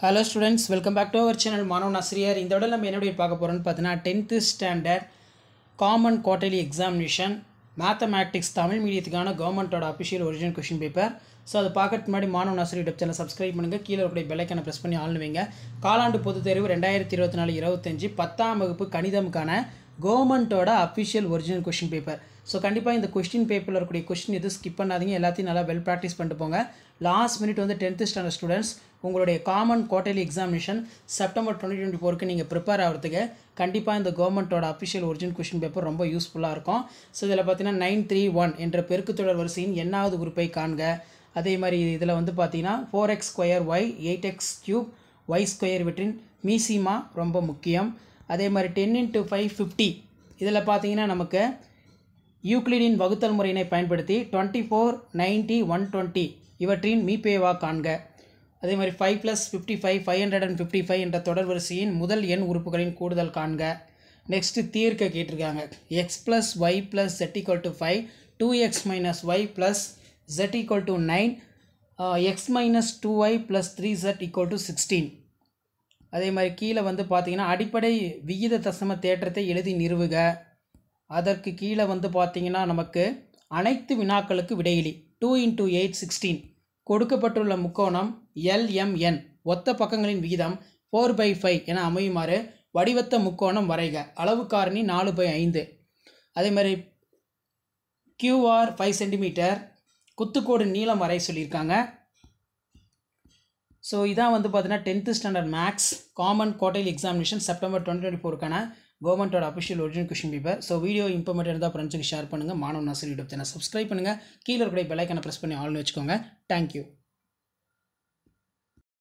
hello students welcome back to our channel மாணவன் ஆசிரியர் இந்த விட நம்ம என்னுடைய பார்க்க போகிறோம்னு பார்த்தீங்கன்னா tenth standard common quarterly examination mathematics Tamil மீடியத்துக்கான கவர்மெண்ட்டோட official original question paper so அதை பார்க்கறதுக்கு முன்னாடி மாணவன் ஆசிரியர் யூடியூப் சேனல் சப்ஸ்கிரைப் பண்ணுங்கள் கீழே இருக்கிற பெல்லைக்கான ப்ரெஸ் பண்ணி ஆளுவீங்க காலாண்டு பொதுத் தேர்வு ரெண்டாயிரத்தி இருபத்தி நாலு இருபத்தஞ்சி பத்தாம் வகுப்பு கணிதமுக்கான கவர்மெண்ட்டோட official original question paper so கண்டிப்பாக இந்த கொஸ்டின் பேப்பரில் இருக்கக்கூடிய கொஸ்டின் எதுவும் ஸ்கிப் பண்ணாதீங்க எல்லாத்தையும் நல்லா வெல் ப்ராக்டிஸ் பண்ணிட்டு போங்க லாஸ்ட் மினிட் வந்து டென்த்து ஸ்டாண்டர்ட் ஸ்டூடெண்ட்ஸ் உங்களுடைய common quarterly examination September twenty twenty ஃபோருக்கு நீங்கள் ப்ரிப்பேர் ஆகிறதுக்கு கண்டிப்பாக இந்த கவர்மெண்ட்டோட அஃபிஷியல் ஒரிஜினல் கொஷின் பேப்பர் ரொம்ப யூஸ்ஃபுல்லாக இருக்கும் ஸோ இதில் பார்த்தீங்கன்னா நைன் த்ரீ ஒன் என்ற பெருக்கு தொடர் வரிசையின் என்னாவது உறுப்பை காண்க அதே மாதிரி இதில் வந்து பார்த்தீங்கன்னா four X square Y eight X cube Y square இவற்றின் மீசிமா ரொம்ப முக்கியம் அதே மாதிரி டென் இன்ட்டு ஃபைவ் ஃபிஃப்டி இதில் பார்த்தீங்கன்னா நமக்கு யூக்ளினின் வகுத்தல் முறையினை பயன்படுத்தி twenty four ninety one twenty இவற்றின் மீபேவா காண்க அதே மாதிரி five plus fifty five five hundred and fifty five என்ற தொடர் வரிசையின் முதல் எண் உறுப்புகளின் கூடுதல் காண்க நெக்ஸ்ட்டு தீர்க்க கேட்டிருக்காங்க X plus Y plus Z equal to five two X minus Y plus Z equal to nine X minus two Y plus three Z equal to sixteen அதே மாதிரி கீழே வந்து பார்த்திங்கன்னா அடிப்படை விகித தசம தேற்றத்தை எழுதி நிறுவுக அதற்கு கீழே வந்து பார்த்திங்கன்னா நமக்கு அனைத்து வினாக்களுக்கு விடையிலி டூ இன்ட்டு எயிட் சிக்ஸ்டீன் கொடுக்கப்பட்டுள்ள முக்கோணம் எல்எம்என் ஒத்த பக்கங்களின் விகிதம் ஃபோர் பை ஃபைவ் என அமையுமாறு வடிவத்த முக்கோணம் வரைக அளவு காரணி நாலு பை ஐந்து அதே மாதிரி கியூஆர் ஃபைவ் சென்டிமீட்டர் குத்துக்கோடு நீளம் வரைய சொல்லியிருக்காங்க ஸோ இதான் வந்து பார்த்தீங்கன்னா டென்த்து ஸ்டாண்டர்ட் மேக்ஸ் காமன் கோட்டையில் எக்ஸாமினேஷன் செப்டம்பர் டுவெண்ட்டி டுவெண்ட்டி ஃபோருக்கான கவர்மெண்ட்டோட official original question paper so video important இருந்தால் ஃப்ரெண்ட்ஸுக்கு ஷேர் பண்ணுங்கள் மாணவ நாசர் யூடியூப் சேனல் சப்ஸ்கிரைப் பண்ணுங்கள் கீழே இருக்கிற பெலைக்கான ப்ரெஸ் பண்ணி ஆள்னு வச்சுக்கோங்க தேங்க்யூ